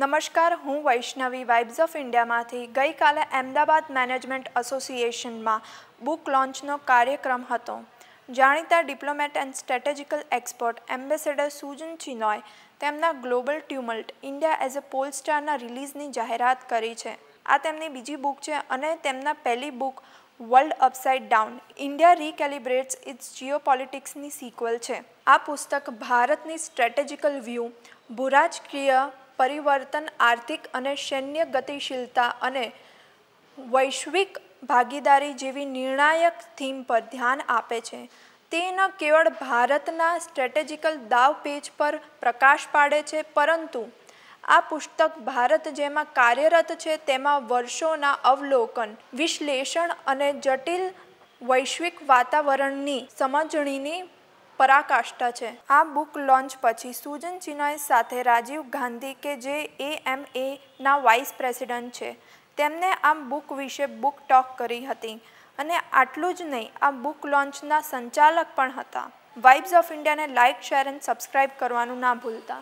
નમસ્કાર હું વૈષ્ણવી vibes of ઇન્ડિયામાંથી ગઈકાલે અમદાવાદ મેનેજમેન્ટ એસોસિએશનમાં બુક લોન્ચનો કાર્યક્રમ હતો જાણીતા diplomat and strategical expert ambassador Sujan Chinoy તેમના global tumult India as a pole સ્ટારના રિલીઝની જાહેરાત કરી છે આ તેમની બીજી બુક છે અને તેમના પહેલી book world upside down India recalibrates its જીઓપોલિટિક્સની સિક્વલ છે આ પુસ્તક ભારતની સ્ટ્રેટેજિકલ વ્યૂ ભૂરાજકીય પરિવર્તન આર્થિક અને સૈન્ય ગતિશીલતા અને વૈશ્વિક ભાગીદારી જેવી નિર્ણાયક થીમ પર ધ્યાન આપે છે તે ન કેવળ ભારતના સ્ટ્રેટેજિકલ દાવ પેજ પર પ્રકાશ પાડે છે પરંતુ આ પુસ્તક ભારત જેમાં કાર્યરત છે તેમાં વર્ષોના અવલોકન વિશ્લેષણ અને જટિલ વૈશ્વિક વાતાવરણની સમજણીની પરાકાષ્ઠા છે આ બુક લોન્ચ પછી સુજન ચિનોય સાથે રાજીવ ગાંધી કે જે એમ એએમએના વાઇસ પ્રેસિડન્ટ છે તેમને આ બુક વિશે બુક ટોક કરી હતી અને આટલું જ નહીં આ બુક લોન્ચના સંચાલક પણ હતા વાઇબ્સ ઓફ ઇન્ડિયાને લાઇક શેર એન્ડ સબસ્ક્રાઇબ કરવાનું ના ભૂલતા